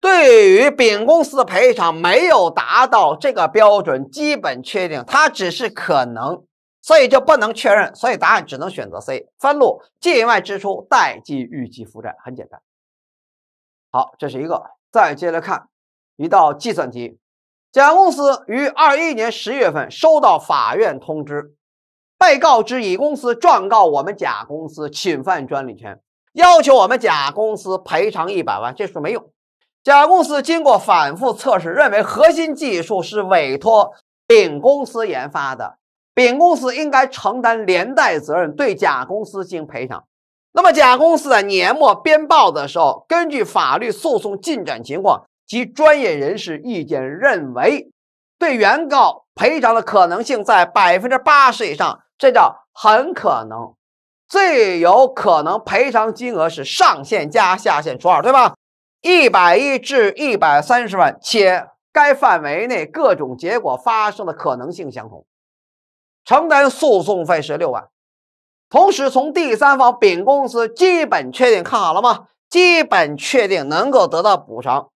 Speaker 1: 对于丙公司的赔偿没有达到这个标准，基本确定它只是可能，所以就不能确认。所以答案只能选择 C。分录：境外支出代记预计负债，很简单。好，这是一个。再接着看一道计算题。甲公司于二一年十月份收到法院通知，被告知乙公司状告我们甲公司侵犯专利权。要求我们甲公司赔偿一百万，这说没用。甲公司经过反复测试，认为核心技术是委托丙公司研发的，丙公司应该承担连带责任，对甲公司进行赔偿。那么，甲公司在年末编报的时候，根据法律诉讼进展情况及专业人士意见，认为对原告赔偿的可能性在百分之八十以上，这叫很可能。最有可能赔偿金额是上限加下限除二，对吧？一百亿至一百三十万，且该范围内各种结果发生的可能性相同。承担诉讼费是六万，同时从第三方丙公司基本确定，看好了吗？基本确定能够得到补偿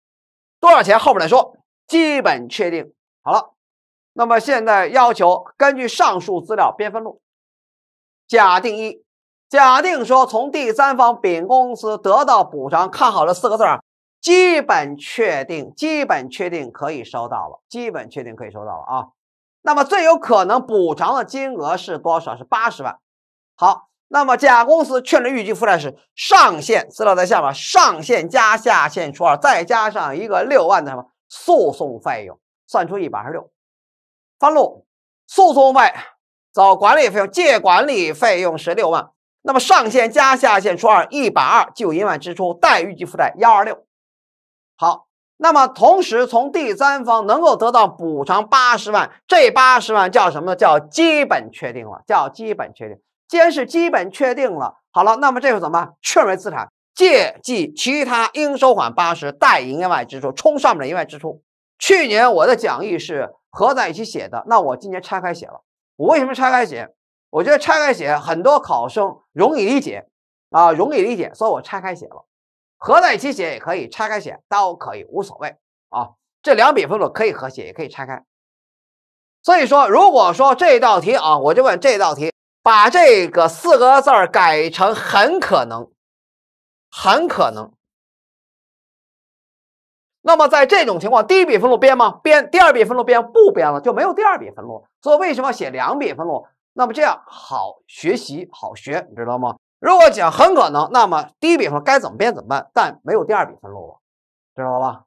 Speaker 1: 多少钱？后面来说，基本确定好了。那么现在要求根据上述资料编分录。假定一。假定说从第三方丙公司得到补偿，看好了四个字儿，基本确定，基本确定可以收到了，基本确定可以收到了啊。那么最有可能补偿的金额是多少？是八十万。好，那么甲公司确认预计负债是上限，资料在下面，上限加下限除二，再加上一个六万的什么诉讼费用，算出一百二十六。翻录，诉讼费走管理费用，借管理费用十六万。那么上限加下限除二，一百二就营业外支出，待预计负债幺二六。好，那么同时从第三方能够得到补偿八十万，这八十万叫什么呢？叫基本确定了，叫基本确定。既然是基本确定了，好了，那么这个怎么办？确认资产，借记其他应收款八十，贷营业外支出，冲上面的营业外支出。去年我的讲义是合在一起写的，那我今年拆开写了。我为什么拆开写？我觉得拆开写，很多考生容易理解，啊，容易理解，所以我拆开写了，合在一起写也可以，拆开写都可以，无所谓啊。这两笔分录可以合写，也可以拆开。所以说，如果说这道题啊，我就问这道题，把这个四个字改成很可能，很可能。那么在这种情况，第一笔分录编吗？编。第二笔分录编不编了？就没有第二笔分录。所以为什么写两笔分录？那么这样好学习好学，你知道吗？如果讲很可能，那么第一笔分该怎么编怎么办？但没有第二笔分录了，知道吧？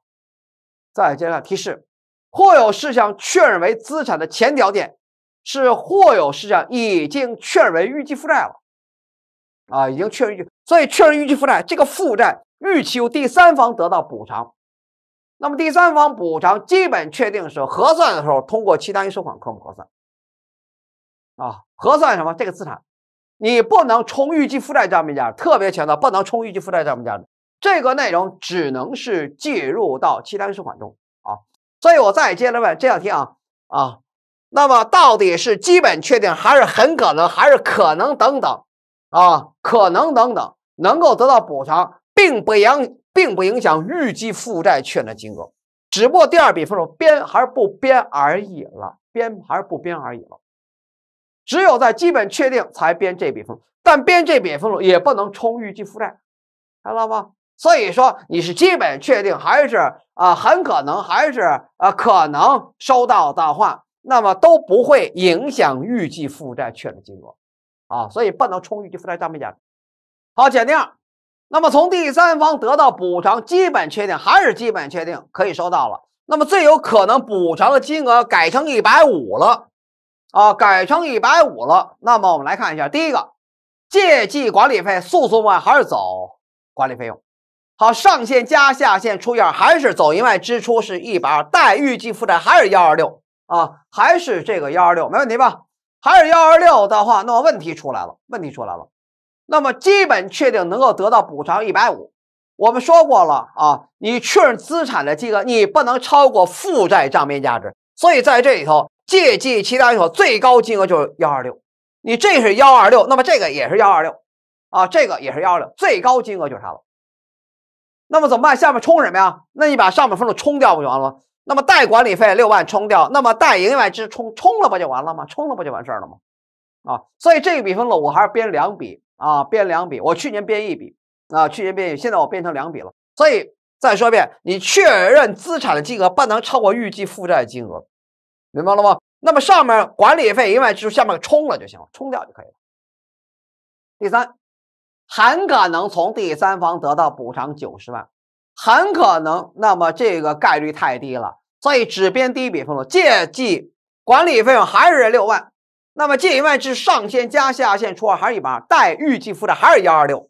Speaker 1: 再接着提示，或有事项确认为资产的前条件是，或有事项已经确认为预计负债了。啊，已经确认预计，所以确认预计负债，这个负债预期由第三方得到补偿。那么第三方补偿基本确定是核算的时候，通过其他应收款科目核算。啊，核算什么这个资产，你不能冲预计负债账面价值，特别强调不能冲预计负债账面价值。这个内容只能是计入到其他收款中啊。所以我再接着问，这道题啊啊，那么到底是基本确定，还是很可能，还是可能等等啊？可能等等能够得到补偿，并不影，并不影响预计负债券的金额，只不过第二笔分数编还是不编而已了，编还是不编而已了。只有在基本确定才编这笔分但编这笔分也不能冲预计负债，看到吗？所以说你是基本确定还是啊很可能还是啊可能收到的话，那么都不会影响预计负债确认金额，啊，所以不能冲预计负债账面价值。好，简定那么从第三方得到补偿基本确定还是基本确定可以收到了，那么最有可能补偿的金额改成一百五了。啊，改成一百五了。那么我们来看一下，第一个借记管理费诉讼外还是走管理费用。好，上限加下限出二，还是走一外支出是一百二，待预计负债还是幺二六啊，还是这个幺二六没问题吧？还是幺二六的话，那么问题出来了，问题出来了。那么基本确定能够得到补偿一百五。我们说过了啊，你确认资产的金额，你不能超过负债账面价值。所以在这里头。借记其他用途最高金额就是幺二六，你这是幺二六，那么这个也是幺二六，啊，这个也是幺二六，最高金额就是啥了？那么怎么办？下面冲什么呀？那你把上面分数冲掉不就完了？那么贷管理费六万冲掉，那么贷营业支冲冲了不就完了吗？冲了不就完事了吗？啊，所以这笔分了，我还是编两笔啊，编两笔。我去年编一笔啊，去年编一笔，现在我编成两笔了。所以再说一遍，你确认资产的金额不能超过预计负债金额。明白了吗？那么上面管理费一万，就下面冲了就行了，冲掉就可以了。第三，很可能从第三方得到补偿九十万，很可能，那么这个概率太低了，所以只编第一笔分录，借记管理费用还是六万，那么借一万至上限加下限除二，还是一百二，待预计负债还是幺二六，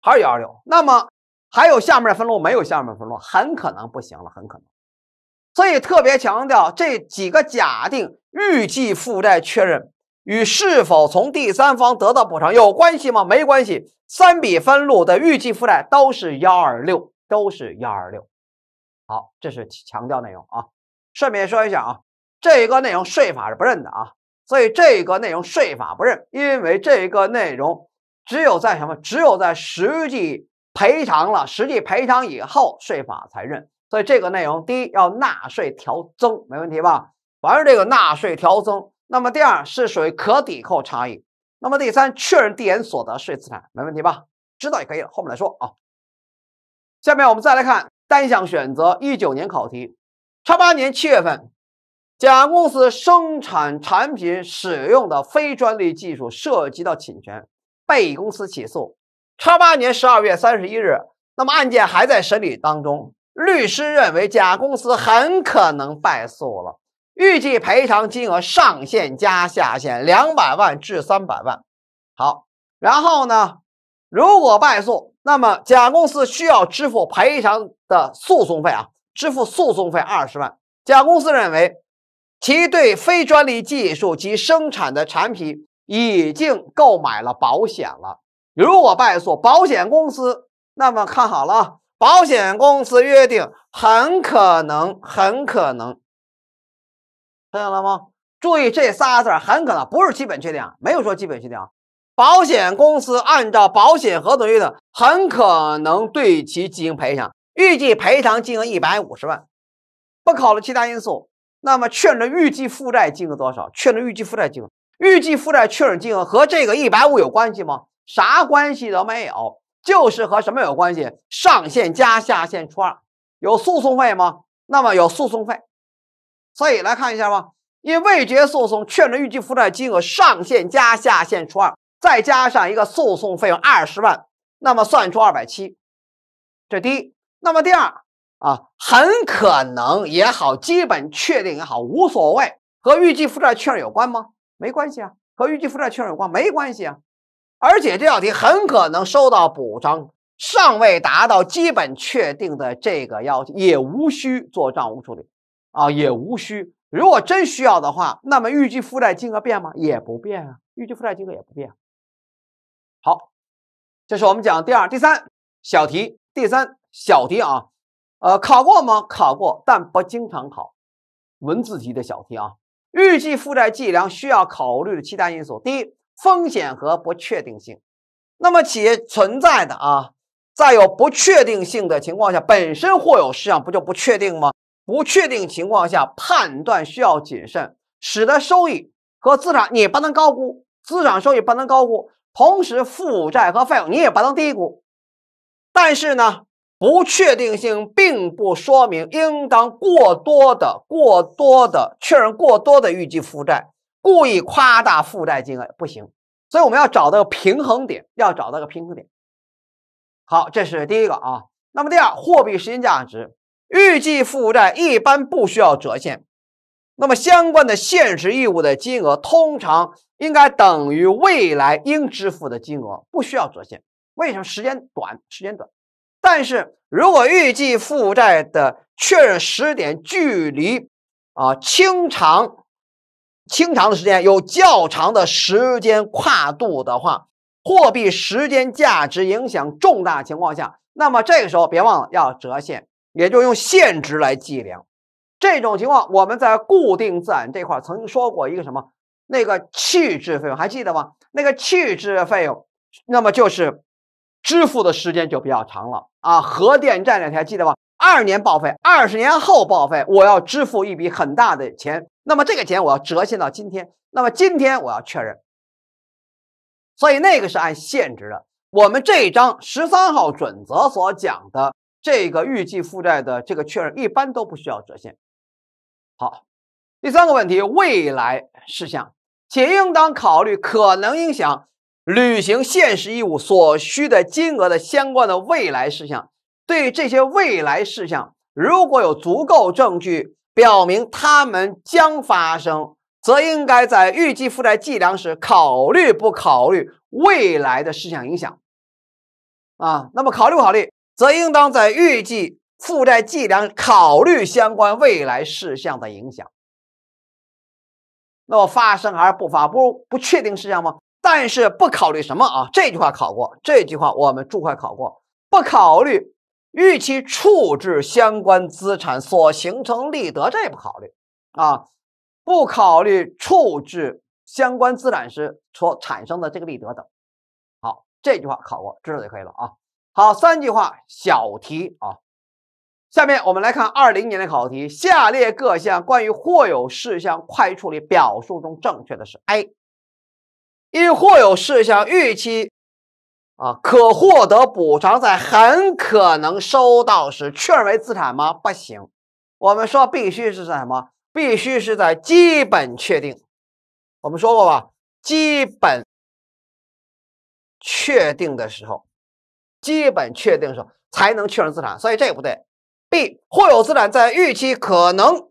Speaker 1: 还是幺二六。那么还有下面的分录没有？下面的分录很可能不行了，很可能。所以特别强调这几个假定，预计负债确认与是否从第三方得到补偿有关系吗？没关系，三笔分录的预计负债都是幺二六，都是幺二六。好，这是强调内容啊。顺便说一下啊，这个内容税法是不认的啊。所以这个内容税法不认，因为这个内容只有在什么？只有在实际赔偿了，实际赔偿以后，税法才认。所以这个内容，第一要纳税调增，没问题吧？反成这个纳税调增，那么第二是属于可抵扣差异，那么第三确认递延所得税资产，没问题吧？知道也可以了，后面来说啊。下面我们再来看单项选择，一九年考题。叉八年七月份，甲公司生产产品使用的非专利技术涉及到侵权，被乙公司起诉。叉八年十二月三十一日，那么案件还在审理当中。律师认为，甲公司很可能败诉了，预计赔偿金额上限加下限两百万至三百万。好，然后呢？如果败诉，那么甲公司需要支付赔偿的诉讼费啊，支付诉讼费二十万。甲公司认为，其对非专利技术及生产的产品已经购买了保险了。如果败诉，保险公司那么看好了。保险公司约定很可能，很可能，看见了吗？注意这仨字“很可能”不是基本确定啊，没有说基本确定啊。保险公司按照保险合同约定，很可能对其进行赔偿，预计赔偿金额一百五十万。不考虑其他因素，那么确认预计负债金额多少？确认预计负债金额，预计负债确认金额和这个一百五有关系吗？啥关系都没有。就是和什么有关系？上限加下限除二，有诉讼费吗？那么有诉讼费，所以来看一下吧。因为未结诉讼确认预计负债金额上限加下限除二，再加上一个诉讼费用二十万，那么算出二百七。这第一，那么第二啊，很可能也好，基本确定也好，无所谓，和预计负债确认有关吗？没关系啊，和预计负债确认有关没关系啊。而且这道题很可能收到补偿，尚未达到基本确定的这个要求，也无需做账务处理啊，也无需。如果真需要的话，那么预计负债金额变吗？也不变啊，预计负债金额也不变。好，这是我们讲第二、第三小题，第三小题啊，呃，考过吗？考过，但不经常考文字题的小题啊。预计负债计量需要考虑的其他因素，第一。风险和不确定性，那么企业存在的啊，在有不确定性的情况下，本身或有事项不就不确定吗？不确定情况下，判断需要谨慎，使得收益和资产你不能高估，资产收益不能高估，同时负债和费用你也不能低估。但是呢，不确定性并不说明应当过多的、过多的确认过多的预计负债。故意夸大负债金额不行，所以我们要找到个平衡点，要找到个平衡点。好，这是第一个啊。那么第二，货币时间价值，预计负债一般不需要折现。那么相关的现实义务的金额通常应该等于未来应支付的金额，不需要折现。为什么？时间短，时间短。但是如果预计负债的确认时点距离啊清偿。清偿的时间有较长的时间跨度的话，货币时间价值影响重大情况下，那么这个时候别忘了要折现，也就用现值来计量。这种情况我们在固定资产这块曾经说过一个什么？那个弃置费用还记得吗？那个弃置费用，那么就是支付的时间就比较长了啊。核电站那还记得吗？二年报废，二十年后报废，我要支付一笔很大的钱。那么这个钱我要折现到今天。那么今天我要确认。所以那个是按现值的。我们这一章十三号准则所讲的这个预计负债的这个确认，一般都不需要折现。好，第三个问题，未来事项，且应当考虑可能影响履行现实义务所需的金额的相关的未来事项。对这些未来事项，如果有足够证据表明它们将发生，则应该在预计负债计量时考虑不考虑未来的事项影响。啊，那么考虑不考虑，则应当在预计负债计量考虑相关未来事项的影响。那么发生还是不发不不确定事项吗？但是不考虑什么啊？这句话考过，这句话我们注会考过，不考虑。预期处置相关资产所形成利得，这也不考虑啊，不考虑处置相关资产时所产生的这个利得等。好，这句话考过，知道就可以了啊。好，三句话小题啊。下面我们来看二零年的考题：下列各项关于或有事项快处理表述中正确的是 A，因或有事项预期。啊，可获得补偿在很可能收到时确认为资产吗？不行，我们说必须是在什么？必须是在基本确定。我们说过吧，基本确定的时候，基本确定的时候才能确认资产，所以这也不对。B 或有资产在预期可能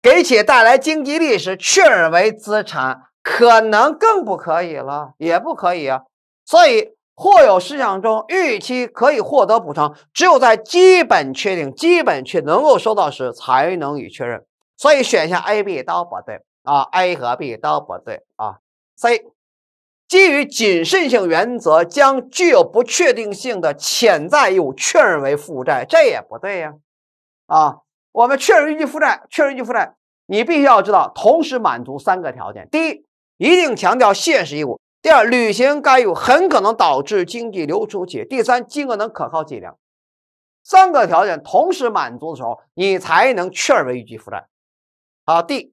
Speaker 1: 给企业带来经济利益时确认为资产，可能更不可以了，也不可以。啊。所以。或有事项中预期可以获得补偿，只有在基本确定、基本确能够收到时，才能予确认。所以选项 A、B 都不对啊，A 和 B 都不对啊。C 基于谨慎性原则，将具有不确定性的潜在义务确认为负债，这也不对呀。啊，我们确认预计负债，确认预计负债，你必须要知道同时满足三个条件：第一，一定强调现实义务。第二，履行该义务很可能导致经济流出且第三，金额能可靠计量，三个条件同时满足的时候，你才能确认为预计负债。好，D，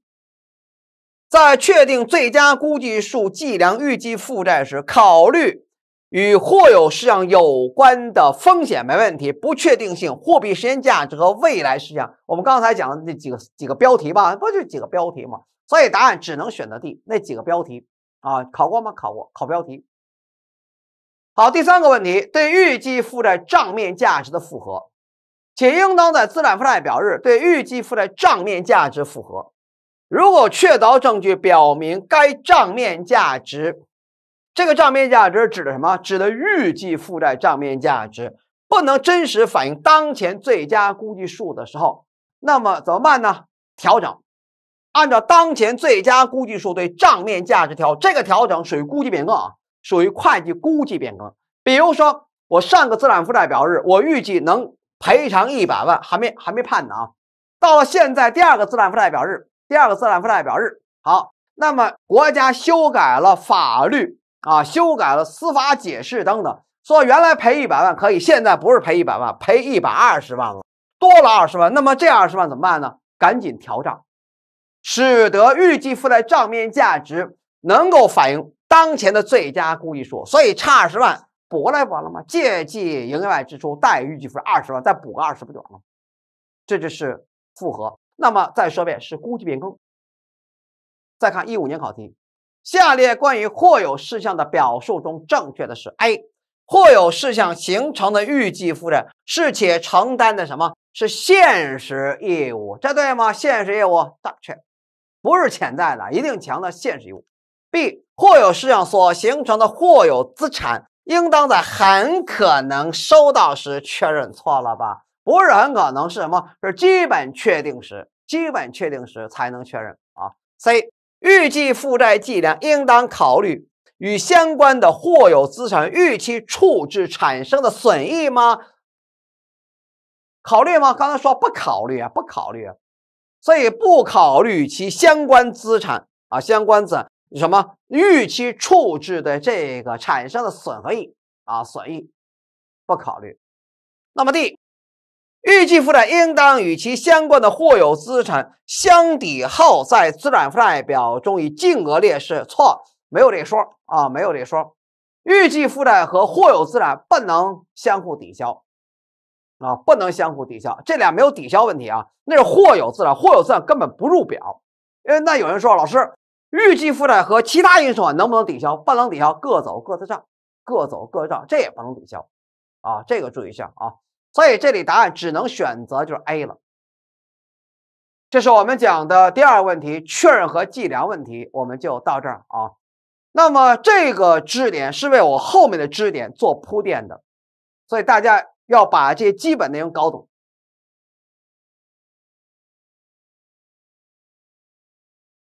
Speaker 1: 在确定最佳估计数计量预计负债时，考虑与或有事项有关的风险没问题，不确定性、货币时间价值和未来事项。我们刚才讲的那几个几个标题吧，不就几个标题吗？所以答案只能选择 D，那几个标题。啊，考过吗？考过，考标题。好，第三个问题，对预计负债账面价值的复核，且应当在资产负债表日对预计负债账面价值复核。如果确凿证据表明该账面价值，这个账面价值指的什么？指的预计负债账面价值不能真实反映当前最佳估计数的时候，那么怎么办呢？调整。按照当前最佳估计数对账面价值调这个调整属于估计变更啊，属于会计估计变更。比如说，我上个资产负债表日，我预计能赔偿一百万，还没还没判呢啊。到了现在第二个资产负债表日，第二个资产负债表日好，那么国家修改了法律啊，修改了司法解释等等，说原来赔一百万可以，现在不是赔一百万，赔一百二十万了，多了二十万。那么这二十万怎么办呢？赶紧调账。使得预计负债账面价值能够反映当前的最佳估计数，所以差二十万补过来不完了吗？借记营业外支出贷预计负债二十万，再补个二十不就完了？这就是复合。那么再说一遍，是估计变更。再看一五年考题，下列关于或有事项的表述中正确的是：A，或有事项形成的预计负债是且承担的什么是现实义务？这对吗？现实义务，正确。不是潜在的，一定强调现实义务。B 或有事项所形成的或有资产，应当在很可能收到时确认，错了吧？不是很可能是什么？是基本确定时，基本确定时才能确认啊。C 预计负债计量应当考虑与相关的或有资产预期处置产生的损益吗？考虑吗？刚才说不考虑啊，不考虑。所以不考虑其相关资产啊，相关资什么预期处置的这个产生的损和益啊损益不考虑。那么 D，预计负债应当与其相关的或有资产相抵后，在资产负债表中以净额列示。错，没有这说啊，没有这说，预计负债和或有资产不能相互抵消。啊，不能相互抵消，这俩没有抵消问题啊。那是或有资产，或有资产根本不入表。为那有人说，老师，预计负债和其他因素啊，能不能抵消？不能抵消，各走各自账，各走各账，这也不能抵消。啊，这个注意一下啊。所以这里答案只能选择就是 A 了。这是我们讲的第二个问题，确认和计量问题，我们就到这儿啊。那么这个知识点是为我后面的知识点做铺垫的，所以大家。要把这些基本内容搞懂。